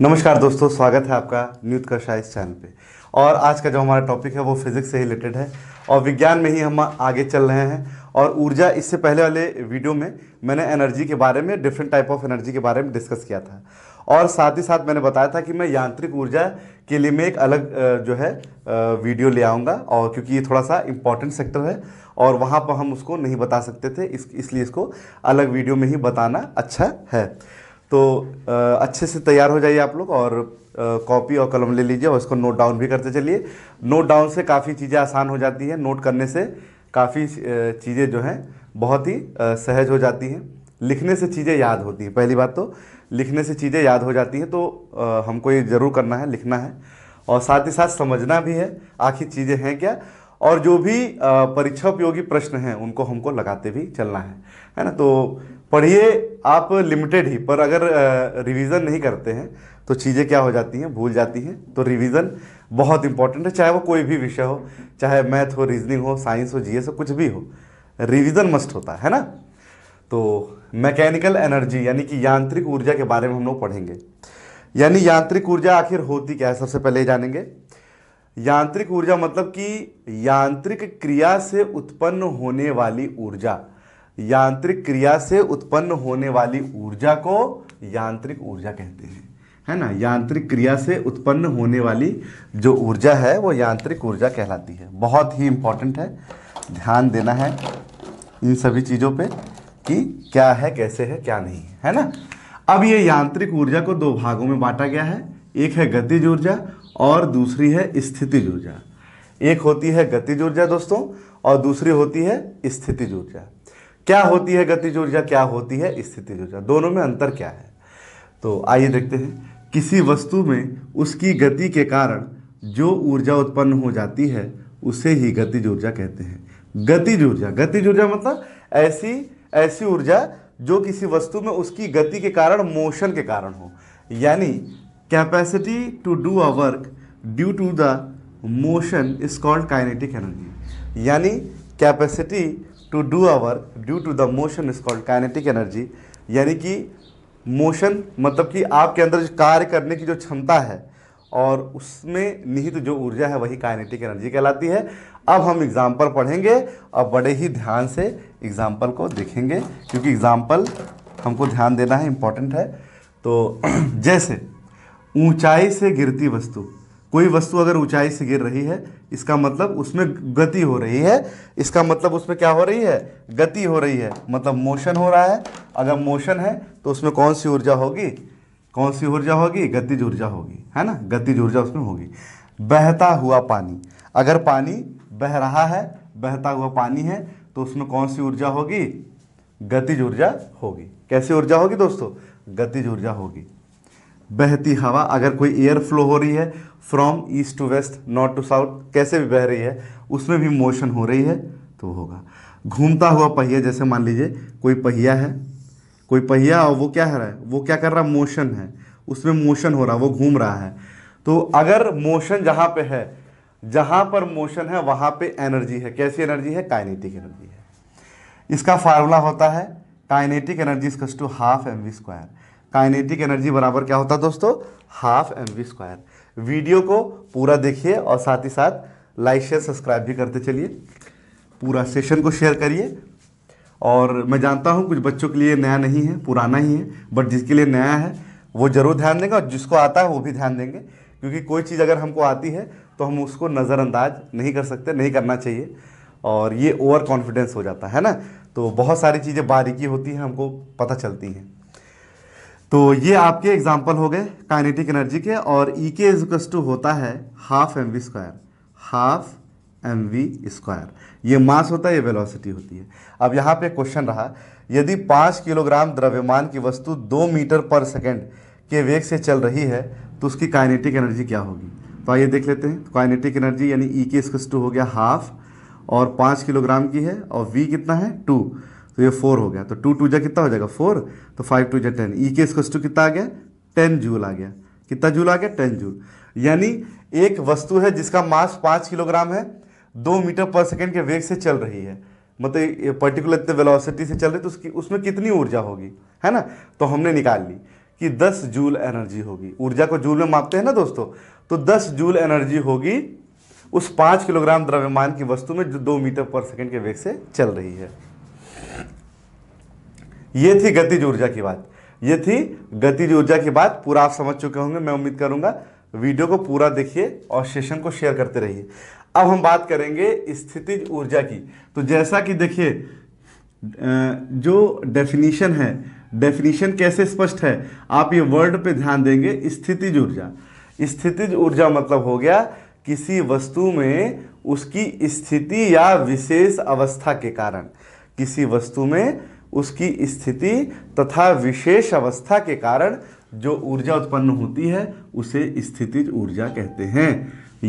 नमस्कार दोस्तों स्वागत है आपका न्यूत कशा इस चैनल पे और आज का जो हमारा टॉपिक है वो फिज़िक्स से रिलेटेड है और विज्ञान में ही हम आगे चल रहे हैं और ऊर्जा इससे पहले वाले वीडियो में मैंने एनर्जी के बारे में डिफरेंट टाइप ऑफ एनर्जी के बारे में डिस्कस किया था और साथ ही साथ मैंने बताया था कि मैं यांत्रिक ऊर्जा के लिए मैं एक अलग जो है वीडियो ले आऊँगा और क्योंकि ये थोड़ा सा इम्पॉर्टेंट सेक्टर है और वहाँ पर हम उसको नहीं बता सकते थे इस इसलिए इसको अलग वीडियो में ही बताना अच्छा है तो अच्छे से तैयार हो जाइए आप लोग और कॉपी और कलम ले लीजिए और इसको नोट डाउन भी करते चलिए नोट डाउन से काफ़ी चीज़ें आसान हो जाती हैं नोट करने से काफ़ी चीज़ें जो हैं बहुत ही सहज हो जाती हैं लिखने से चीज़ें याद होती हैं पहली बात तो लिखने से चीज़ें याद हो जाती हैं तो हमको ये ज़रूर करना है लिखना है और साथ ही साथ समझना भी है आखिर चीज़ें हैं क्या और जो भी परीक्षा उपयोगी प्रश्न हैं उनको हमको लगाते भी चलना है है ना तो पढ़िए आप लिमिटेड ही पर अगर रिवीजन नहीं करते हैं तो चीज़ें क्या हो जाती हैं भूल जाती हैं तो रिवीजन बहुत इंपॉर्टेंट है चाहे वो कोई भी विषय हो चाहे मैथ हो रीजनिंग हो साइंस हो जीएस हो कुछ भी हो रिवीजन मस्ट होता है ना तो मैकेनिकल एनर्जी यानी कि यांत्रिक ऊर्जा के बारे में हम लोग पढ़ेंगे यानी यांत्रिक ऊर्जा आखिर होती क्या है सबसे पहले जानेंगे यांत्रिक ऊर्जा मतलब कि यांत्रिक क्रिया से उत्पन्न होने वाली ऊर्जा यांत्रिक क्रिया से उत्पन्न होने वाली ऊर्जा को यांत्रिक ऊर्जा कहते हैं है ना यांत्रिक क्रिया से उत्पन्न होने वाली जो ऊर्जा है वो यांत्रिक ऊर्जा कहलाती है बहुत ही इंपॉर्टेंट है ध्यान देना है इन सभी चीज़ों पे कि क्या है कैसे है क्या नहीं है ना अब ये यांत्रिक ऊर्जा को दो भागों में बांटा गया है एक है गतिज ऊर्जा और दूसरी है स्थिति ऊर्जा एक होती है गतिज ऊर्जा दोस्तों और दूसरी होती है स्थिति ऊर्जा क्या होती है गतिज ऊर्जा क्या होती है स्थितिज ऊर्जा दोनों में अंतर क्या है तो आइए देखते हैं किसी वस्तु में उसकी गति के कारण जो ऊर्जा उत्पन्न हो जाती है उसे ही गतिज ऊर्जा कहते हैं गतिज ऊर्जा गतिज ऊर्जा मतलब ऐसी ऐसी ऊर्जा जो किसी वस्तु में उसकी गति के कारण मोशन के कारण हो यानी capacity to do a work due to the motion is called kinetic energy यानी capacity to do our due to the motion is called kinetic energy यानी कि मोशन मतलब कि आपके अंदर जो कार्य करने की जो क्षमता है और उसमें निहित जो ऊर्जा है वही काइनेटिक एनर्जी कहलाती है अब हम एग्जाम्पल पढ़ेंगे और बड़े ही ध्यान से एग्जाम्पल को देखेंगे क्योंकि एग्जाम्पल हमको ध्यान देना है इम्पॉर्टेंट है तो जैसे ऊंचाई से गिरती वस्तु कोई वस्तु अगर ऊंचाई से गिर रही है इसका मतलब उसमें गति हो रही है इसका मतलब उसमें क्या हो रही है गति हो रही है मतलब मोशन हो रहा है अगर मोशन है तो उसमें कौन सी ऊर्जा होगी कौन सी ऊर्जा होगी गतिज ऊर्जा होगी है ना गतिज ऊर्जा उसमें होगी बहता हुआ पानी अगर पानी बह रहा है बहता हुआ पानी है तो उसमें कौन सी ऊर्जा होगी गतिज ऊर्जा होगी कैसी ऊर्जा होगी दोस्तों गतिज ऊर्जा होगी बहती हवा अगर कोई एयर फ्लो हो रही है from east to west north to south कैसे भी बह रही है उसमें भी मोशन हो रही है तो होगा घूमता हुआ पहिया जैसे मान लीजिए कोई पहिया है कोई पहिया और वो क्या है रहा है वो क्या कर रहा है मोशन है उसमें मोशन हो रहा है वो घूम रहा है तो अगर मोशन जहाँ पे है जहाँ पर मोशन है वहाँ पे एनर्जी है कैसी एनर्जी है काइनेटिक एनर्जी है इसका फार्मूला होता है kinetic energy equals to half m v square kinetic energy बराबर क्या होता है दोस्तों half m v square video को पूरा देखिए और साथ ही साथ लाइक शेयर सब्सक्राइब भी करते चलिए पूरा सेशन को शेयर करिए और मैं जानता हूँ कुछ बच्चों के लिए नया नहीं है पुराना ही है बट जिसके लिए नया है वो ज़रूर ध्यान देंगे और जिसको आता है वो भी ध्यान देंगे क्योंकि कोई चीज़ अगर हमको आती है तो हम उसको नज़रअंदाज नहीं कर सकते नहीं करना चाहिए और ये ओवर कॉन्फिडेंस हो जाता है ना तो बहुत सारी चीज़ें बारीकी होती हैं हमको पता चलती हैं तो ये आपके एग्जाम्पल हो गए काइनेटिक एनर्जी के और ई के इजकस टू होता है half m v square half m v square ये मास होता है ये वेलोसिटी होती है अब यहाँ पे क्वेश्चन रहा यदि पाँच किलोग्राम द्रव्यमान की वस्तु दो मीटर पर सेकेंड के वेग से चल रही है तो उसकी काइनेटिक एनर्जी क्या होगी तो आइए देख लेते हैं काइनेटिक तो एनर्जी यानी ई के स्कस टू हो गया हाफ और पाँच किलोग्राम की है और वी कितना है टू तो ये फोर हो गया तो टू टू जा कितना हो जाएगा फोर तो फाइव टू जा टेन ई के स्क्वस टू कितना आ गया टेन जूल आ गया कितना जूल आ गया टेन जूल यानी एक वस्तु है जिसका मास पाँच किलोग्राम है दो मीटर पर सेकेंड के वेग से चल रही है मतलब पर्टिकुलर इतने वेलोसिटी से चल रही तो उसकी उसमें कितनी ऊर्जा होगी है ना तो हमने निकाल ली कि 10 जूल एनर्जी होगी ऊर्जा को जूल में मापते हैं ना दोस्तों तो 10 जूल एनर्जी होगी उस पाँच किलोग्राम द्रव्यमान की वस्तु में जो दो मीटर पर सेकंड के वेग से चल रही है ये थी गतिज ऊर्जा की बात ये थी गतिज ऊर्जा की बात पूरा आप समझ चुके होंगे मैं उम्मीद करूंगा वीडियो को पूरा देखिए और सेशन को शेयर करते रहिए अब हम बात करेंगे स्थितिज ऊर्जा की तो जैसा कि देखिए जो डेफिनीशन है डेफिनीशन कैसे स्पष्ट है आप ये वर्ड पे ध्यान देंगे स्थितिज ऊर्जा स्थितिज ऊर्जा मतलब हो गया किसी वस्तु में उसकी स्थिति या विशेष अवस्था के कारण किसी वस्तु में उसकी स्थिति तथा विशेष अवस्था के कारण जो ऊर्जा उत्पन्न होती है उसे स्थितिज ऊर्जा कहते हैं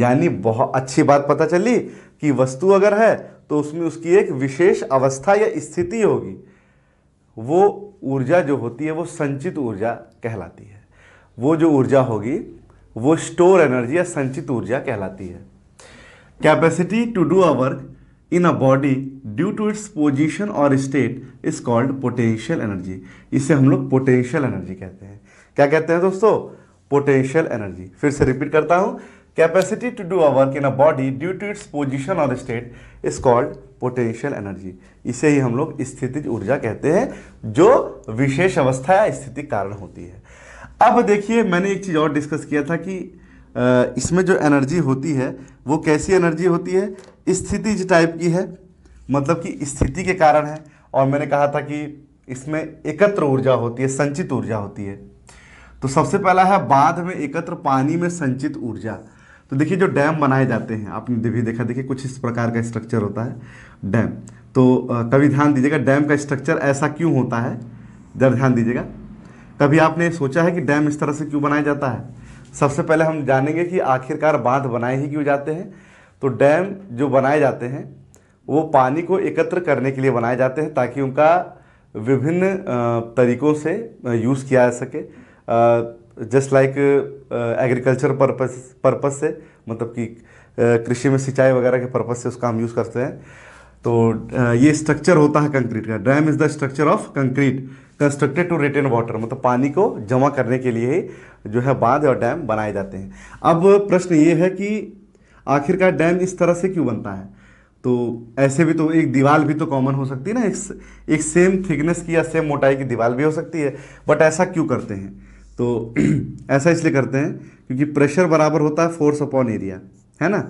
यानी बहुत अच्छी बात पता चली कि वस्तु अगर है तो उसमें उसकी एक विशेष अवस्था या स्थिति होगी वो ऊर्जा जो होती है वो संचित ऊर्जा कहलाती है वो जो ऊर्जा होगी वो स्टोर एनर्जी या संचित ऊर्जा कहलाती है capacity to do a work in a body due to its position और state is called potential energy इसे हम लोग पोटेंशियल एनर्जी कहते हैं क्या कहते हैं दोस्तों पोटेंशियल एनर्जी फिर से रिपीट करता हूँ capacity to do a work in a body due to its position और state is called potential energy इसे ही हम लोग स्थितिज ऊर्जा कहते हैं जो विशेष अवस्था या स्थिति कारण होती है अब देखिए मैंने एक चीज़ और डिस्कस किया था कि इसमें जो एनर्जी होती है वो कैसी एनर्जी होती है स्थिति टाइप की है मतलब कि स्थिति के कारण है और मैंने कहा था कि इसमें एकत्र ऊर्जा होती है संचित ऊर्जा होती है तो सबसे पहला है बांध में एकत्र पानी में संचित ऊर्जा तो देखिए जो डैम बनाए जाते हैं आपने भी देखा देखिए कुछ इस प्रकार का स्ट्रक्चर होता है डैम तो कभी ध्यान दीजिएगा डैम का स्ट्रक्चर ऐसा क्यों होता है जरा ध्यान दीजिएगा कभी आपने सोचा है कि डैम इस तरह से क्यों बनाया जाता है सबसे पहले हम जानेंगे कि आखिरकार बांध बनाए ही क्यों जाते हैं तो डैम जो बनाए जाते हैं वो पानी को एकत्र करने के लिए बनाए जाते हैं ताकि उनका विभिन्न तरीक़ों से यूज़ किया जा सके just like agriculture purpose purpose से मतलब कि कृषि में सिंचाई वगैरह के पर्पस से उसका हम यूज़ करते हैं तो ये स्ट्रक्चर होता है कंक्रीट का dam is the structure of concrete constructed to retain water मतलब पानी को जमा करने के लिए जो है बांध और डैम बनाए जाते हैं अब प्रश्न ये है कि आखिरकार डैम इस तरह से क्यों बनता है तो ऐसे भी तो एक दीवार भी तो कॉमन हो सकती है ना एक एक सेम थिकनेस की या सेम मोटाई की दीवार भी हो सकती है बट ऐसा क्यों करते हैं तो ऐसा इसलिए करते हैं क्योंकि प्रेशर बराबर होता है फोर्स अपॉन एरिया है ना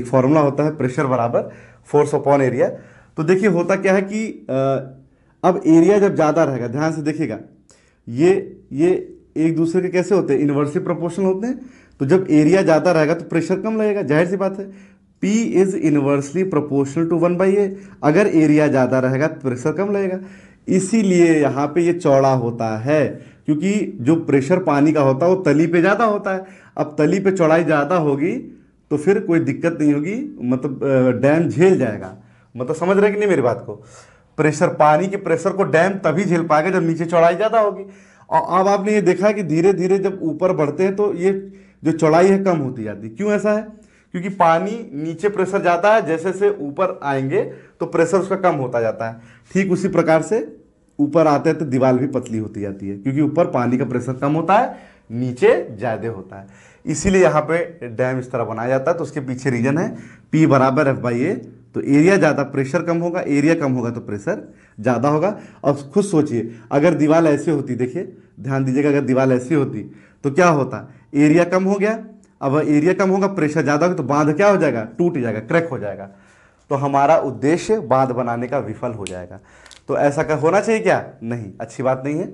एक फॉर्मूला होता है प्रेशर बराबर फोर्स अपॉन एरिया तो देखिए होता क्या है कि अब एरिया जब ज़्यादा रहेगा ध्यान से देखिएगा ये ये एक दूसरे के कैसे होते हैं इन्वर्सिव प्रोपोर्शन होते हैं तो जब एरिया ज़्यादा रहेगा तो प्रेशर कम लगेगा जाहिर सी बात है P is inversely proportional to one by A अगर एरिया ज़्यादा रहेगा तो प्रेशर कम लगेगा इसीलिए यहाँ पे ये चौड़ा होता है क्योंकि जो प्रेशर पानी का होता है वो तली पे ज़्यादा होता है अब तली पे चौड़ाई ज़्यादा होगी तो फिर कोई दिक्कत नहीं होगी मतलब डैम झेल जाएगा मतलब समझ रहे कि नहीं मेरी बात को प्रेशर पानी के प्रेशर को डैम तभी झेल पाएगा जब नीचे चौड़ाई ज़्यादा होगी और अब आपने ये देखा कि धीरे धीरे जब ऊपर बढ़ते हैं तो ये जो चौड़ाई है कम होती जाती है क्यों ऐसा है क्योंकि पानी नीचे प्रेशर जाता है जैसे जैसे ऊपर आएंगे तो प्रेशर उसका कम होता जाता है ठीक उसी प्रकार से ऊपर आते हैं तो दीवार भी पतली होती जाती है क्योंकि ऊपर पानी का प्रेशर कम होता है नीचे ज़्यादा होता है इसीलिए यहाँ पे डैम इस तरह बनाया जाता है तो उसके पीछे रीजन है पी बराबर एफ बाई ए तो एरिया ज़्यादा प्रेशर कम होगा एरिया कम होगा तो प्रेशर ज़्यादा होगा और खुद सोचिए अगर दीवार ऐसे होती देखिए ध्यान दीजिएगा अगर दीवार ऐसी होती तो क्या होता एरिया कम हो गया अब एरिया कम होगा प्रेशर ज़्यादा होगा तो बांध क्या हो जाएगा टूट जाएगा क्रैक हो जाएगा तो हमारा उद्देश्य बांध बनाने का विफल हो जाएगा तो ऐसा कर होना चाहिए क्या नहीं अच्छी बात नहीं है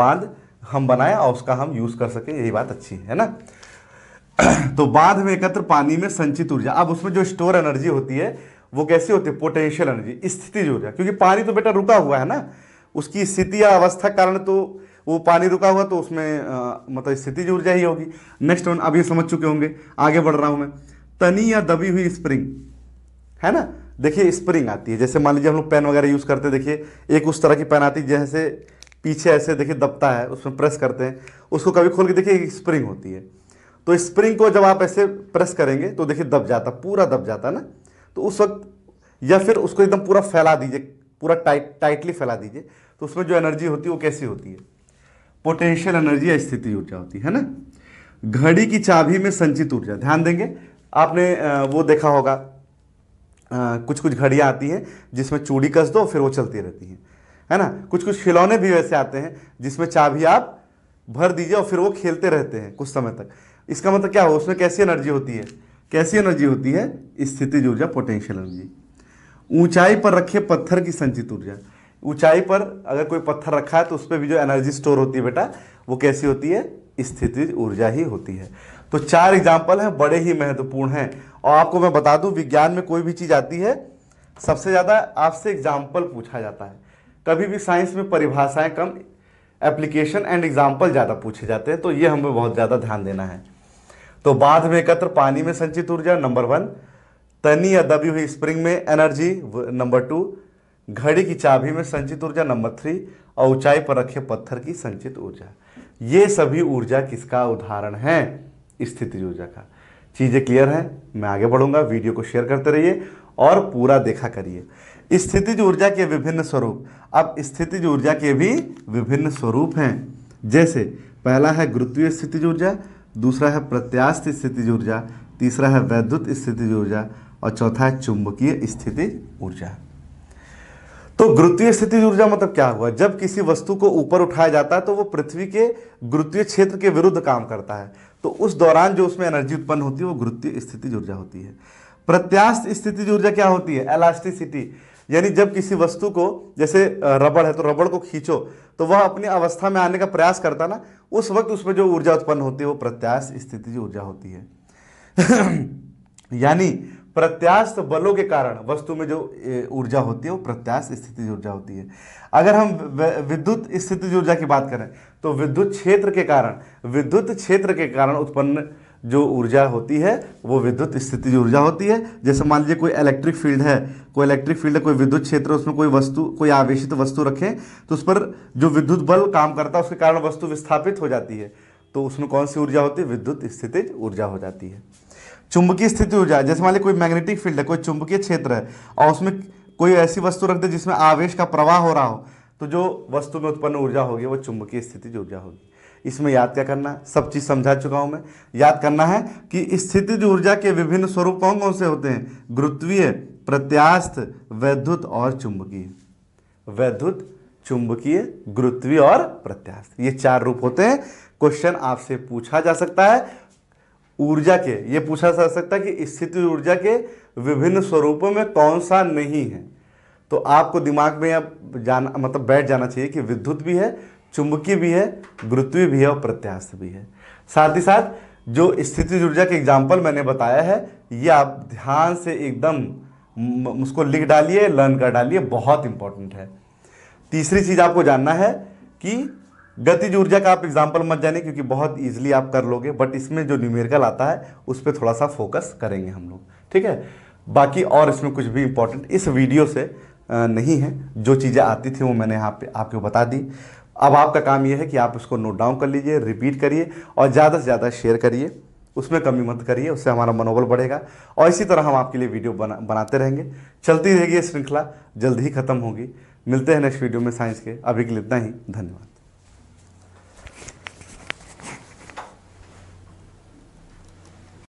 बांध हम बनाएं और उसका हम यूज़ कर सकें यही बात अच्छी है ना तो बांध में एकत्र पानी में संचित ऊर्जा अब उसमें जो स्टोर एनर्जी होती है वो कैसे होती है पोटेंशियल एनर्जी स्थिति जो है क्योंकि पानी तो बेटा रुका हुआ है ना उसकी स्थिति या अवस्था कारण तो वो पानी रुका हुआ तो उसमें आ, मतलब स्थिति ऊर्जा ही होगी नेक्स्ट वन अभी समझ चुके होंगे आगे बढ़ रहा हूँ मैं तनी या दबी हुई स्प्रिंग है ना देखिए स्प्रिंग आती है जैसे मान लीजिए हम लोग पेन वगैरह यूज़ करते देखिए एक उस तरह की पेन आती है जैसे पीछे ऐसे देखिए दबता है उसमें प्रेस करते हैं उसको कभी खोल के देखिए स्प्रिंग होती है तो स्प्रिंग को जब आप ऐसे प्रेस करेंगे तो देखिए दब जाता पूरा दब जाता है ना तो उस वक्त या फिर उसको एकदम पूरा फैला दीजिए पूरा टाइट टाइटली फैला दीजिए तो उसमें जो एनर्जी होती है वो कैसी होती है पोटेंशियल एनर्जी या स्थिति ऊर्जा होती है ना घड़ी की चाबी में संचित ऊर्जा ध्यान देंगे आपने वो देखा होगा कुछ कुछ घड़ियाँ आती हैं जिसमें चूड़ी कस दो फिर वो चलती रहती हैं है ना कुछ कुछ खिलौने भी वैसे आते हैं जिसमें चाबी आप भर दीजिए और फिर वो खेलते रहते हैं कुछ समय तक इसका मतलब क्या हो उसमें कैसी एनर्जी होती है कैसी एनर्जी होती है स्थितिज ऊर्जा पोटेंशियल एनर्जी ऊंचाई पर रखे पत्थर की संचित ऊर्जा ऊंचाई पर अगर कोई पत्थर रखा है तो उस पर भी जो एनर्जी स्टोर होती है बेटा वो कैसी होती है स्थितिज ऊर्जा ही होती है तो चार एग्जाम्पल हैं बड़े ही महत्वपूर्ण हैं और आपको मैं बता दूं विज्ञान में कोई भी चीज़ आती है सबसे ज़्यादा आपसे एग्जाम्पल पूछा जाता है कभी भी साइंस में परिभाषाएं कम एप्लीकेशन एंड एग्जाम्पल ज़्यादा पूछे जाते हैं तो ये हमें बहुत ज़्यादा ध्यान देना है तो बाद में एकत्र पानी में संचित ऊर्जा नंबर वन तनी या दबी हुई स्प्रिंग में एनर्जी नंबर टू घड़ी की चाबी में संचित ऊर्जा नंबर थ्री और ऊंचाई पर रखे पत्थर की संचित ऊर्जा ये सभी ऊर्जा किसका उदाहरण है स्थिति ऊर्जा का चीज़ें क्लियर हैं मैं आगे बढ़ूंगा वीडियो को शेयर करते रहिए और पूरा देखा करिए स्थितिज ऊर्जा के विभिन्न स्वरूप अब स्थितिज ऊर्जा के भी विभिन्न स्वरूप हैं जैसे पहला है गुरुत्वीय स्थितिज ऊर्जा दूसरा है प्रत्यास्थ स्थिति ऊर्जा तीसरा है वैद्युत स्थिति ऊर्जा और चौथा है चुंबकीय स्थिति ऊर्जा तो गुरुत्वीय स्थिति ऊर्जा मतलब क्या हुआ जब किसी वस्तु को ऊपर उठाया जाता है तो वो पृथ्वी के गुरुत्वीय क्षेत्र के विरुद्ध काम करता है तो उस दौरान जो उसमें एनर्जी उत्पन्न होती है वो गुरुत्वीय स्थिति ऊर्जा होती है प्रत्यास्थ स्थिति ऊर्जा क्या होती है एलास्टिसिटी यानी जब किसी वस्तु को जैसे रबड़ है तो रबड़ को खींचो तो वह अपनी अवस्था में आने का प्रयास करता ना उस वक्त उसमें जो ऊर्जा उत्पन्न होती है वो प्रत्याश स्थिति ऊर्जा होती है यानी प्रत्याश बलों के कारण वस्तु में जो ऊर्जा होती है वो प्रत्याश स्थिति ऊर्जा होती है अगर हम विद्युत स्थिति ऊर्जा की बात करें तो विद्युत क्षेत्र के कारण विद्युत क्षेत्र के कारण उत्पन्न जो ऊर्जा होती है वो विद्युत स्थिति ऊर्जा होती है जैसे मान लीजिए कोई इलेक्ट्रिक फील्ड है कोई इलेक्ट्रिक फील्ड है कोई विद्युत क्षेत्र उसमें कोई वस्तु कोई आवेशित वस्तु रखें तो उस पर जो विद्युत बल काम करता है उसके कारण वस्तु विस्थापित हो जाती है तो उसमें कौन सी ऊर्जा होती है विद्युत स्थिति ऊर्जा हो जाती है चुंबकीय स्थिति ऊर्जा जैसे मान लीजिए कोई मैग्नेटिक फील्ड है कोई चुंबकीय क्षेत्र है और उसमें कोई ऐसी वस्तु रख दे जिसमें आवेश का प्रवाह हो रहा हो तो जो वस्तु में उत्पन्न ऊर्जा होगी वो चुंबकीय स्थिति ऊर्जा होगी इसमें याद क्या करना है सब चीज़ समझा चुका हूँ मैं याद करना है कि स्थितिज ऊर्जा के विभिन्न स्वरूप कौन कौन से होते हैं गुरुत्वीय प्रत्यास्थ वैद्युत और चुंबकीय वैद्युत चुंबकीय गुरुत्वीय और प्रत्यास्थ ये चार रूप होते हैं क्वेश्चन आपसे पूछा जा सकता है ऊर्जा के ये पूछा जा सकता है कि स्थिति ऊर्जा के विभिन्न स्वरूपों में कौन सा नहीं है तो आपको दिमाग में अब जाना मतलब बैठ जाना चाहिए कि विद्युत भी है चुंबकीय भी है गुरुत्वीय भी है और प्रत्यास्थ भी है साथ ही साथ जो स्थिति ऊर्जा के एग्जाम्पल मैंने बताया है ये आप ध्यान से एकदम उसको लिख डालिए लर्न कर डालिए बहुत इंपॉर्टेंट है तीसरी चीज़ आपको जानना है कि गतिज ऊर्जा का आप एग्जाम्पल मत जाने क्योंकि बहुत ईजिली आप कर लोगे बट इसमें जो न्यूमेरिकल आता है उस पर थोड़ा सा फोकस करेंगे हम लोग ठीक है बाकी और इसमें कुछ भी इम्पोर्टेंट इस वीडियो से नहीं है जो चीज़ें आती थी वो मैंने यहाँ पे आपको बता दी अब आपका काम यह है कि आप उसको नोट डाउन कर लीजिए रिपीट करिए और ज़्यादा से ज़्यादा शेयर करिए उसमें कमी मत करिए उससे हमारा मनोबल बढ़ेगा और इसी तरह हम आपके लिए वीडियो बना बनाते रहेंगे चलती रहेगी ये श्रृंखला जल्द ही खत्म होगी मिलते हैं नेक्स्ट वीडियो में साइंस के अभी के लिए इतना ही धन्यवाद